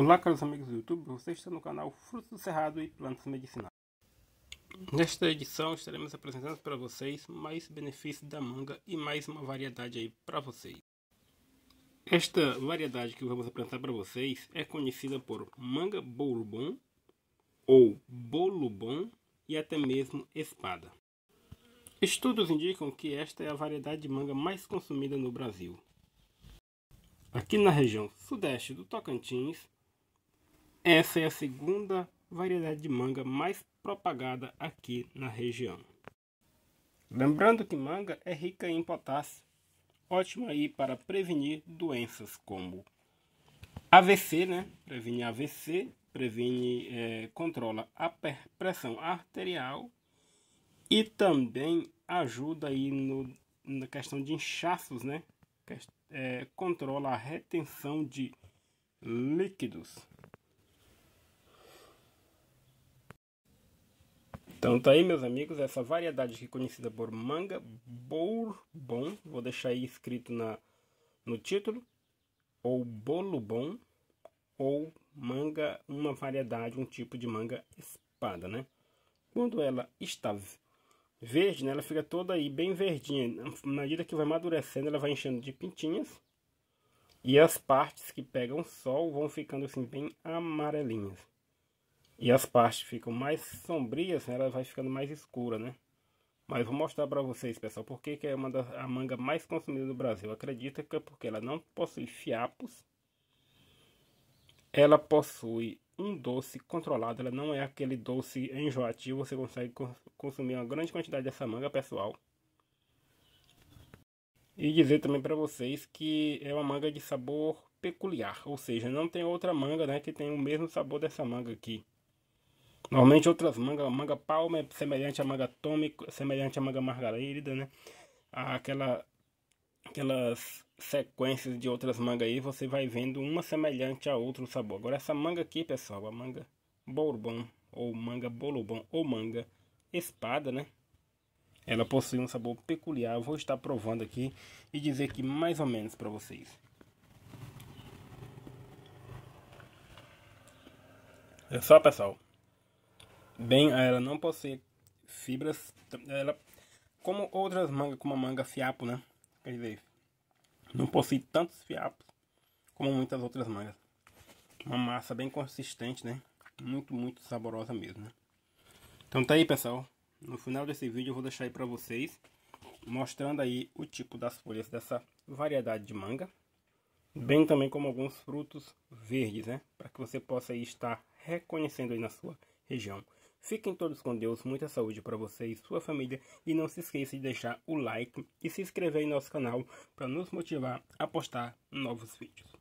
Olá, caros amigos do YouTube, você está no canal Frutos do Cerrado e Plantas Medicinais. Nesta edição estaremos apresentando para vocês mais benefícios da manga e mais uma variedade aí para vocês. Esta variedade que vamos apresentar para vocês é conhecida por manga bolo bom ou bolo bom e até mesmo espada. Estudos indicam que esta é a variedade de manga mais consumida no Brasil. Aqui na região sudeste do Tocantins, essa é a segunda variedade de manga mais propagada aqui na região. Lembrando que manga é rica em potássio, ótima aí para prevenir doenças como AVC, né? Previne AVC, previne, é, controla a pressão arterial e também ajuda aí no, na questão de inchaços, né? É, controla a retenção de líquidos. Então tá aí, meus amigos, essa variedade conhecida por manga bourbon, vou deixar aí escrito na, no título, ou bolo bom, ou manga, uma variedade, um tipo de manga espada, né? Quando ela está verde, né, ela fica toda aí bem verdinha, na medida que vai amadurecendo, ela vai enchendo de pintinhas, e as partes que pegam sol vão ficando assim bem amarelinhas e as partes ficam mais sombrias, né, ela vai ficando mais escura, né? Mas vou mostrar para vocês, pessoal, por que é uma da, a manga mais consumida do Brasil. Acredita que é porque ela não possui fiapos. Ela possui um doce controlado, ela não é aquele doce enjoativo, você consegue consumir uma grande quantidade dessa manga, pessoal. E dizer também para vocês que é uma manga de sabor peculiar, ou seja, não tem outra manga, né, que tem o mesmo sabor dessa manga aqui. Normalmente outras mangas, manga palma é semelhante à manga atômica, semelhante à manga margarida, né? Aquela, aquelas sequências de outras mangas aí, você vai vendo uma semelhante a outra no sabor. Agora essa manga aqui, pessoal, a manga bourbon, ou manga bolobon, ou manga espada, né? Ela possui um sabor peculiar, Eu vou estar provando aqui e dizer que mais ou menos para vocês. É só, pessoal. Bem, ela não possui fibras, ela, como outras mangas, como a manga fiapo, né? Quer dizer, não possui tantos fiapos como muitas outras mangas. Uma massa bem consistente, né? Muito, muito saborosa mesmo, né? Então tá aí, pessoal. No final desse vídeo eu vou deixar aí pra vocês, mostrando aí o tipo das folhas dessa variedade de manga. Bem também como alguns frutos verdes, né? Para que você possa estar reconhecendo aí na sua região. Fiquem todos com Deus, muita saúde para você e sua família e não se esqueça de deixar o like e se inscrever em nosso canal para nos motivar a postar novos vídeos.